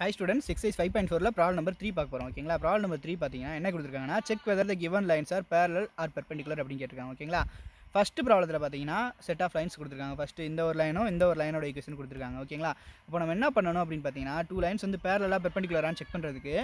high students six five point ஃபோரில் problem number three பார்க்க போகிறோம் ஓகேங்களா ப்ராப்ளம் நம்பர் த்ரீ பார்த்தீங்கன்னா என்ன கொடுத்துருக்காங்கன்னா check whether the given lines are parallel or perpendicular அப்படின்னு கேட்டிருக்காங்க ஓகேங்களா ஃபஸ்ட்டு ப்ராப்ளத்தில் பார்த்தீங்கன்னா செட் ஆஃப் லைன்ஸ் கொடுத்துருக்காங்க ஃபஸ்ட்டு இந்த ஒரு லைனும் இந்த ஒரு லைனோட ஈக்குவேஷன் கொடுத்துருக்காங்க ஓகேங்களா இப்போ நம்ம என்ன பண்ணணும் அப்படின்னு பார்த்தீங்கன்னா டூ லைன்ஸ் வந்து பேரலாக பெர்பெண்டிகுலராக செக் பண்ணுறதுக்கு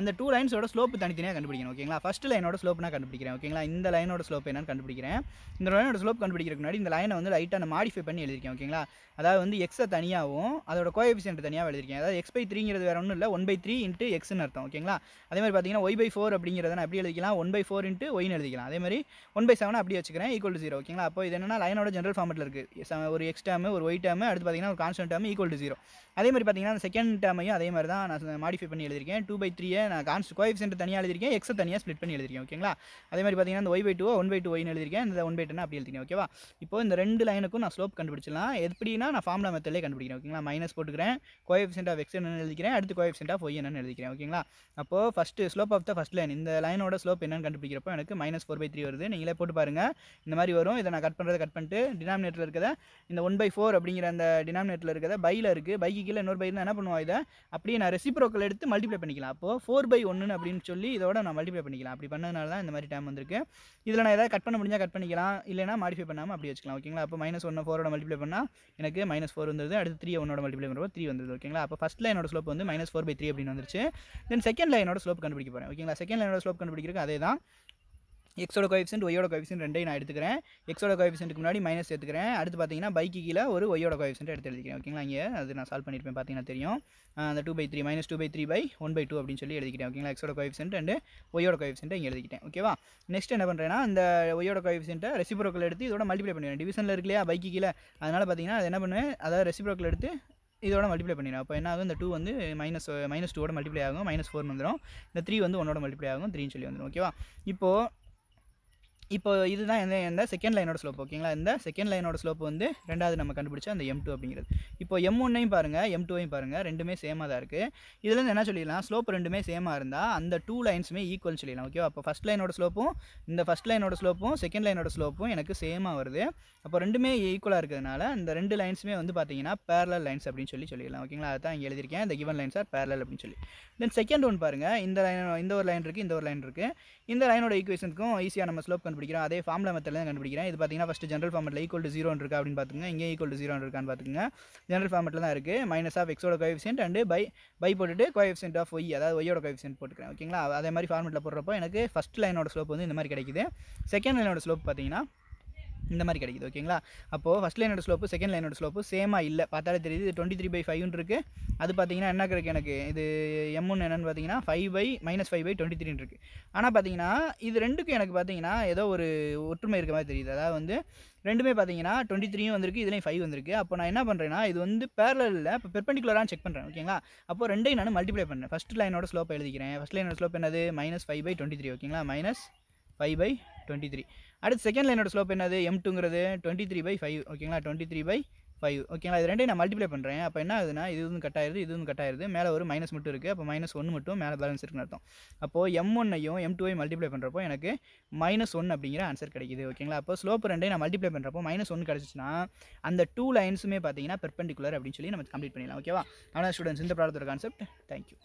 அந்த டூ லைன்ஸோட ஸ்லோப் தனித்தனியாக கண்டுபிடிக்கணும் ஓகேங்களா ஃபஸ்ட்டு லைனோட ஸ்லோப் நான் கண்டுபிடிக்கிறேன் ஓகேங்களா இந்த லைனோட ஸ்லோப் என்னன்னு கண்டுபிடிக்கிறேன் இந்த லைனோட ஸ்லோப் கண்டுபிடிக்கிறதுக்கு முன்னாடி இந்த லைனை வந்து லைட்டாக மாடிஃபை பண்ணி எழுதிருக்கேன் ஓகேங்களா அதாவது வந்து எக்ஸை தனியாகவும் அதோட கோஎஃபிஷியன்ட் தனியாக எழுதிருக்கேன் அதாவது எக்ஸ் பை த்ரீங்கிறது வேறு ஒன்றும் இல்லை ஒன் பை த்ரீ இன்ட்டு எக்ஸ்னு அர்த்தம் ஓகேங்களா அதே மாதிரி பார்த்தீங்கன்னா ஒய் பை ஃபோர் அப்படிங்கிறத நான் எப்படி எழுதிக்கலாம் ஒன் பை ஃபோர் இன்ட்டு ஒய்னு எழுதிக்கலாம் அதே மாதிரி ஒன் பை செவன் அப்படி வச்சுக்கிறேன் ஈக்குவல் டு ஜீரோ ஓகேங்களா அப்போ இது என்னன்னா லைனோட ஜென்ரல் ஃபார்மெட்டில் இருக்குது ஒரு எக்ஸ் டேமு ஒரு ஒயிட் டேமு அடுத்து பார்த்தீங்கன்னா ஒரு constant term equal to zero அதே மாதிரி பார்த்தீங்கன்னா செகண்ட் டேமையும் அதே மாதிரி தான் நான் மாடிஃபை பண்ணி எழுதிருக்கேன் டூ பை த்ரீயை நான் கான்ஸ்ட் கோயஃப் சென்ட் தனியாக எழுதிருக்கேன் எக்ஸை தனியாக ஸ்ப்ளிட் பண்ணி எழுதிருக்கேன் ஓகேங்களா அதே மாதிரி பார்த்தீங்கன்னா இந்த y by two one by two ஒய்னு எழுதிருக்கேன் இந்த ஒன் பை டென் அப்படி எழுதிருக்கேன் ஓகேவா இப்போ இந்த ரெண்டு லைனுக்கும் நான் ஸ்லோப் கண்டுபிடிச்சலாம் எப்படின்னா நான் ஃபார்முலா மெத்தட்லேயே கண்டுபிடிக்கிறேன் ஓகேங்களா மைனஸ் போட்டுக்கிறேன் கோயஃப் சென்ட் ஆஃப் எக்ஸ் என்னென்னு எழுதிக்கிறேன் அடுத்து கோயஃப் சென்ட் ஆஃப் ஒய் என்னன்னு எழுதிக்கிறேன் ஓகேங்களா அப்போ first slope of the first line இந்த லைனோட ஸ்லோப் என்னன்னு கண்டுபிடிக்கிறப்போ எனக்கு மைனஸ் ஃபோர் பை த்ரீ வருது நீங்களே போட்டு பாருங்கள் இந்த மாதிரி வரும் இதை நான் கட் பண்ணுறதை கட் பண்ணிட்டு டினாமினேட்டில் இருக்கிறத இந்த ஒன் பை ஃபோர் அப்படிங்கிற அந்த டினாமினேட்டில் இருக்கிறத பையில் இருக்குது பைக்கு கீழே இன்னொரு பை என்ன பண்ணுவோம் இதை அப்படியே நான் ரெசிப்ரோக்கல் எடுத்து மல்டிப்ளை பண்ணிக்கலாம் அப்போது ஃபோர் பை ஒன்னு அப்படின்னு சொல்லி இதோட நான் மல்டிப்ளை பண்ணிக்கலாம் அப்படி பண்ணதுனால தான் இந்த மாதிரி டைம் வந்திருக்கு இதில் நான் எதாவது கட் பண்ண முடிஞ்சால் கட் பண்ணிக்கலாம் இல்லைனா மாடிஃபை பண்ணாமல் அப்படி வச்சுக்கலாம் ஓகேங்களா அப்போ மைனஸ் ஒன்று ஃபோரோட மல்டிப்ளை பண்ணால் எனக்கு மைனஸ் ஃபோர் வந்துருது அடுத்து த்ரீ ஒன்னோட மல்டிப்ளை பண்ணுறப்போ த்ரீ வந்துருது ஓகேங்களா அப்போ ஃபஸ்ட் லைனோட ஸ்லோப் வந்து மைனஸ் ஃபோர் பை த்ரீ அப்படின்னு வந்துருச்சு தென் செகண்ட் லைனோட ஸ்லோப் கண்டுபிடிக்க போகிறேன் ஓகேங்களா செகண்ட் லைனோட ஸ்லோப் கண்டுபிடிக்கிறதுக்கு அதே தான் எக்ஸோட கோஎஃபிஷியன்ட் ஒய்யோட கோஎஃபிஷியன்ட் ரெண்டையும் நான் எடுத்துக்கிறேன் எக்ஸோட கோஎஃபிஷியன்ட்டுக்கு முன்னாடி மைனஸ் எடுத்துக்கிறேன் அடுத்து பார்த்தீங்கன்னா பைக்கு கீழே ஒரு ஒய்யோட கோஎஃபிஷியன்ட் எடுத்து எழுதிக்கிறேன் ஓகேங்களா இங்கே அது நான் சால்வ் பண்ணியிருப்பேன் பார்த்தீங்கன்னா தெரியும் அந்த two by three minus two by three by one by two அப்படின்னு சொல்லி எழுதிக்கிறேன் ஓகேங்களா எக்ஸோட கோஎஃபிஷியன்ட் அண்ட் ஒய்யோட கோஎஃபிஷியன்ட் இங்கே எழுதிக்கிட்டேன் ஓகேவா நெக்ஸ்ட் என்ன பண்ணுறேன்னா இந்த ஒய்யோட கோஎஃபிஷியன்ட்டை ரெசிப்ரோக்கல் எடுத்து இதோட மல்டிப்ளை பண்ணுவேன் டிவிஷனில் இருக்கு இல்லையா பைக்கு கீழே அதனால் பார்த்தீங்கன்னா அது என்ன பண்ணுவேன் அதாவது ரெசிப்ரோக்கல் எடுத்து இதோட மல்டிப்ளை பண்ணிடுறேன் அப்போ என்ன ஆகும் இந்த டூ வந்து மைனஸ் மைனஸ் டூவோட மல்டிப்ளை ஆகும் மைனஸ் ஃபோர் வந்துடும் இந்த த்ரீ வந்து ஒன்னோட மல்டிப்ளை ஆகும் த்ரீன்னு சொல்லி வந்துடும் ஓகேவா இப்போது இப்போ இதுதான் எந்த எந்த செகண்ட் லைனோட ஸ்லோப் ஓகேங்களா இந்த செகண்ட் லைனோட ஸ்லோப் வந்து ரெண்டாவது நம்ம கண்டுபிடிச்சா அந்த எம் டூ அப்படிங்கிறது இப்போ எம் ஒன்னையும் பாருங்கள் எம் டூவையும் பாருங்கள் ரெண்டுமே சேமாக தான் இருக்குது இதுலேருந்து என்ன சொல்லிடலாம் ஸ்லோப் ரெண்டுமே சேமாக இருந்தால் அந்த டூ லைன்ஸுமே ஈக்குவல்னு சொல்லிடலாம் ஓகேவா அப்போ ஃபஸ்ட் லைனோட ஸ்லோப்பும் இந்த ஃபஸ்ட் லைனோட ஸ்லோப்பும் செகண்ட் லைனோட ஸ்லோப்பும் எனக்கு சேமாக வருது அப்போ ரெண்டுமே ஈக்குவலாக இருக்கிறதுனால இந்த ரெண்டு லைன்ஸுமே வந்து பார்த்தீங்கன்னா பேரலல் லைன்ஸ் அப்படின்னு சொல்லி சொல்லிடலாம் ஓகேங்களா அதுதான் இங்கே எழுதியிருக்கேன் இந்த கிவன் லைன்ஸ் ஆர் பேரலல் அப்படின்னு சொல்லி தென் செகண்ட் ஒன் பாருங்கள் இந்த லைன் இந்த ஒரு லைன் இருக்குது இந்த ஒரு லைன் இருக்குது இந்த லைனோட ஈக்குவேஷனுக்கும் ஈஸியாக நம்ம ஸ்லோப் கண்டு கண்டுபிடிக்கிறோம் அதே ஃபார்மில் மெத்தட்ல தான் கண்டுபிடிக்கிறேன் இது பார்த்தீங்கன்னா ஃபஸ்ட்டு ஜென்ரல் ஃபார்மில் ஈக்குவல் டு ஜீரோன்னு இருக்கா அப்படின்னு பார்த்துங்க இங்கே ஈக்குவல் டு ஜீரோன்னு இருக்கான்னு பார்த்துங்க ஜென்ரல் ஃபார்மெட்டில் தான் இருக்குது மைனஸ் ஆஃப் எக்ஸோட கோஎஃபிஷியன்ட் அண்டு பை பை போட்டுட்டு கோஎஃபிஷியன்ட் ஆஃப் ஒய் அதாவது ஒய்யோட கோஎஃபிஷியன்ட் போட்டுக்கிறேன் ஓகேங்களா அதே மாதிரி ஃபார்மெட்டில் போடுறப்போ எனக்கு ஃபஸ்ட் லைனோட ஸ்லோப் வந்து இந்த மாதிரி கிடைக்குது செகண்ட் லைனோட ஸ்லோப் பார்த்தீங்கன்னா இந்த மாதிரி கிடைக்குது ஓகேங்களா அப்போது ஃபஸ்ட் லைனோட ஸ்லோப்பு செகண்ட் லைனோட ஸ்லோப்பு சேமாக இல்லை பார்த்தாலே தெரியுது இது டுவெண்ட்டி த்ரீ பை ஃபைவ்னு இருக்குது அது பார்த்தீங்கன்னா என்ன கிடைக்கும் எனக்கு இது எம்முன்னு என்னென்னு பார்த்தீங்கன்னா five by minus five by twenty த்ரீன்னு இருக்குது ஆனால் பார்த்தீங்கன்னா இது ரெண்டுக்கும் எனக்கு பார்த்தீங்கன்னா ஏதோ ஒரு ஒற்றுமை இருக்க மாதிரி தெரியுது அதாவது வந்து ரெண்டுமே பார்த்தீங்கன்னா டுவெண்ட்டி த்ரீயும் வந்திருக்கு இதுலேயும் ஃபைவ் வந்திருக்கு அப்போ நான் என்ன பண்ணுறேன்னா இது வந்து பேரலில் இப்போ பெர்பெண்டிகுலராக செக் பண்ணுறேன் ஓகேங்களா அப்போ ரெண்டையும் நான் மல்டிப்ளை பண்ணுறேன் ஃபஸ்ட் லைனோட ஸ்லோப் எழுதிக்கிறேன் ஃபஸ்ட் லைனோட ஸ்லோப் என்னது minus five by twenty three ஓகேங்களா minus five by twenty three அடுத்து செகண்ட் லைனோட ஸ்லோப் என்னது எம் டூங்கிறது டுவெண்ட்டி த்ரீ பை ஃபைவ் ஓகேங்களா டுவெண்ட்டி த்ரீ பை ஃபைவ் ஓகேங்களா இது ரெண்டையும் நான் மல்டிப்ளை பண்ணுறேன் அப்போ என்ன ஆகுதுன்னா இது வந்து கட் ஆயிடுது இது வந்து கட் ஆயிடுது மேலே ஒரு மைனஸ் மட்டும் இருக்குது அப்போ மைனஸ் ஒன்று மட்டும் மேலே பேலன்ஸ் இருக்குன்னு அர்த்தம் அப்போது எம் ஒன்னையும் எம் டூவை மல்டிப்ளை பண்ணுறப்போ எனக்கு மைனஸ் ஒன் அப்படிங்கிற ஆன்சர் கிடைக்குது ஓகேங்களா அப்போ ஸ்லோப் ரெண்டையும் நான் மல்டிப்ளை பண்ணுறப்போ மைனஸ் ஒன் கிடச்சிச்சின்னா அந்த டூ லைன்ஸுமே பார்த்தீங்கன்னா பெர்பெண்டிகுலர் அப்படின்னு சொல்லி நம்ம கம்ப்ளீட் பண்ணிடலாம் ஓகேவா ஆனால் ஸ்டூடெண்ட்ஸ் இந்த ப்ராடக்டோட கான்செப்ட் தேங்க்யூ